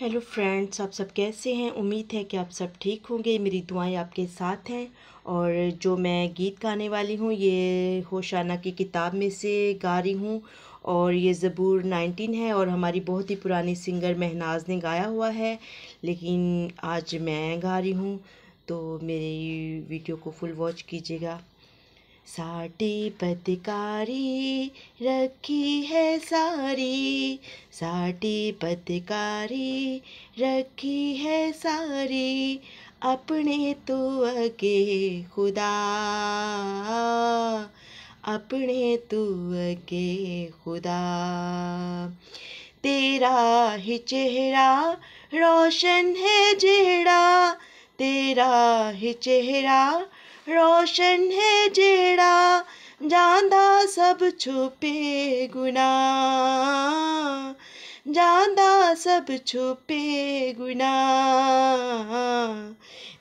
hello friends आप सब कैसे हैं उम्मीद है कि आप सब ठीक होंगे मेरी दुआएं आपके साथ हैं और जो मैं गीत गाने वाली हूँ ये होशाना की किताब में से गा रही हूँ और ये ज़बूर नाइनटीन है और हमारी बहुत ही पुरानी सिंगर महनाज ने गाया हुआ है लेकिन आज मैं गा रही हूँ तो मेरी वीडियो को फुल वॉच कीजिएगा साटी पतकारी रखी है सारी साटी पतकारी रखी है सारी अपने तो अगे खुदा अपने तो अगे खुदा तेरा ही चेहरा रोशन है जेड़ा तेरा ही चेहरा रोशन है जेड़ा जांदा सब छुपे गुना जांदा सब छुपे गुना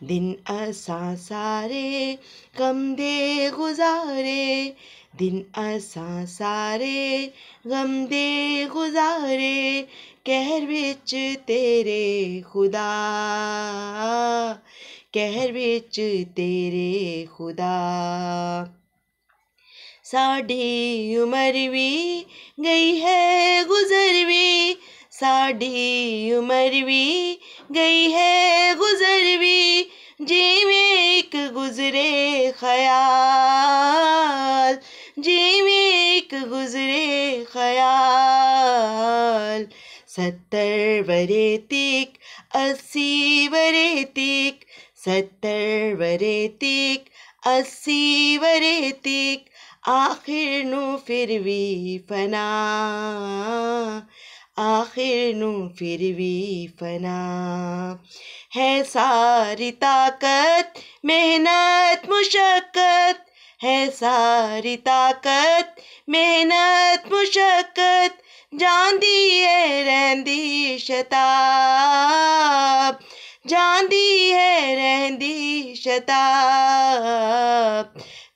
दिन असा सारे गम दे गुजारे दिन असा सारे गम दे गुजारे कहर बिच तेरे खुदा कहर बिच तेरे खुदा साढ़ी उम्र भी गई है गुजर भी साढ़ी उम्र भी गई है गुजर भी जीवे एक गुजरे ख्याल जीवे एक गुजरे ख्याल सत्तर बरे तिक अस्सी बरे तिक सत्तर वरे तिक अस्सी वरे तिक आखिर नु फिर भी फना आखिर नु फिर भी फना है सारी ताकत मेहनत मुशक्क़त है सारी ताकत मेहनत मुशक्क़त जान दी है रहंदी शताब ਜਾਂਦੀ ਹੈ ਰਹਿੰਦੀ ਸ਼ਤਾ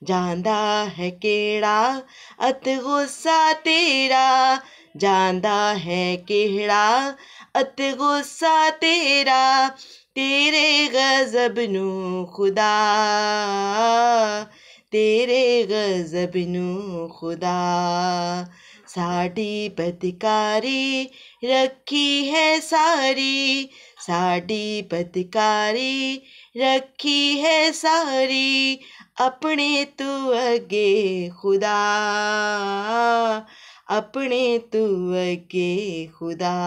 ਜਾਂਦਾ ਹੈ ਕਿਹੜਾ ਅਤ ਗੁੱਸਾ ਤੇਰਾ ਜਾਂਦਾ ਹੈ ਕਿਹੜਾ ਅਤ ਗੁੱਸਾ ਤੇਰਾ ਤੇਰੇ ਗਜ਼ਬ ਨੂੰ ਖੁਦਾ तेरे गजब नु खुदा साड़ी पतिकारी रखी है सारी साड़ी पतिकारी रखी है सारी अपने तू अगे खुदा अपने तू अगे खुदा